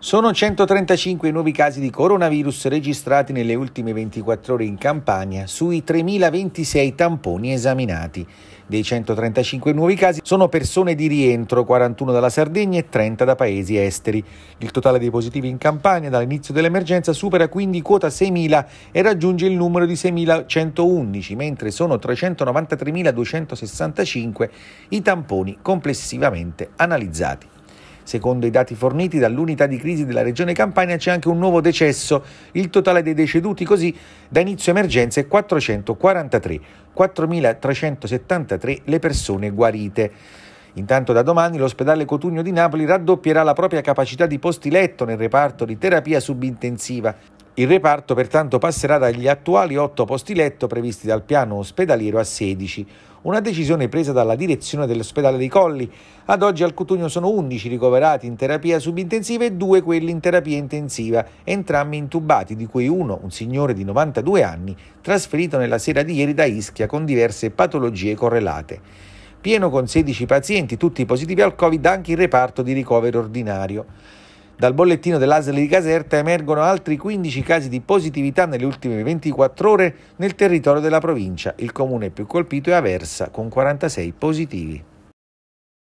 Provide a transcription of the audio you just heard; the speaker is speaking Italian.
Sono 135 i nuovi casi di coronavirus registrati nelle ultime 24 ore in Campania sui 3.026 tamponi esaminati. Dei 135 nuovi casi sono persone di rientro, 41 dalla Sardegna e 30 da paesi esteri. Il totale dei positivi in Campania dall'inizio dell'emergenza supera quindi quota 6.000 e raggiunge il numero di 6.111, mentre sono 393.265 i tamponi complessivamente analizzati. Secondo i dati forniti dall'unità di crisi della regione Campania c'è anche un nuovo decesso. Il totale dei deceduti così da inizio emergenza è 443, 4.373 le persone guarite. Intanto da domani l'ospedale Cotugno di Napoli raddoppierà la propria capacità di posti letto nel reparto di terapia subintensiva. Il reparto pertanto passerà dagli attuali 8 posti letto previsti dal piano ospedaliero a 16, una decisione presa dalla direzione dell'ospedale dei Colli. Ad oggi al Cutugno sono 11 ricoverati in terapia subintensiva e 2 quelli in terapia intensiva, entrambi intubati, di cui uno, un signore di 92 anni, trasferito nella sera di ieri da Ischia con diverse patologie correlate. Pieno con 16 pazienti, tutti positivi al Covid, anche il reparto di ricovero ordinario. Dal bollettino dell'ASL di Caserta emergono altri 15 casi di positività nelle ultime 24 ore nel territorio della provincia. Il comune più colpito è Aversa, con 46 positivi.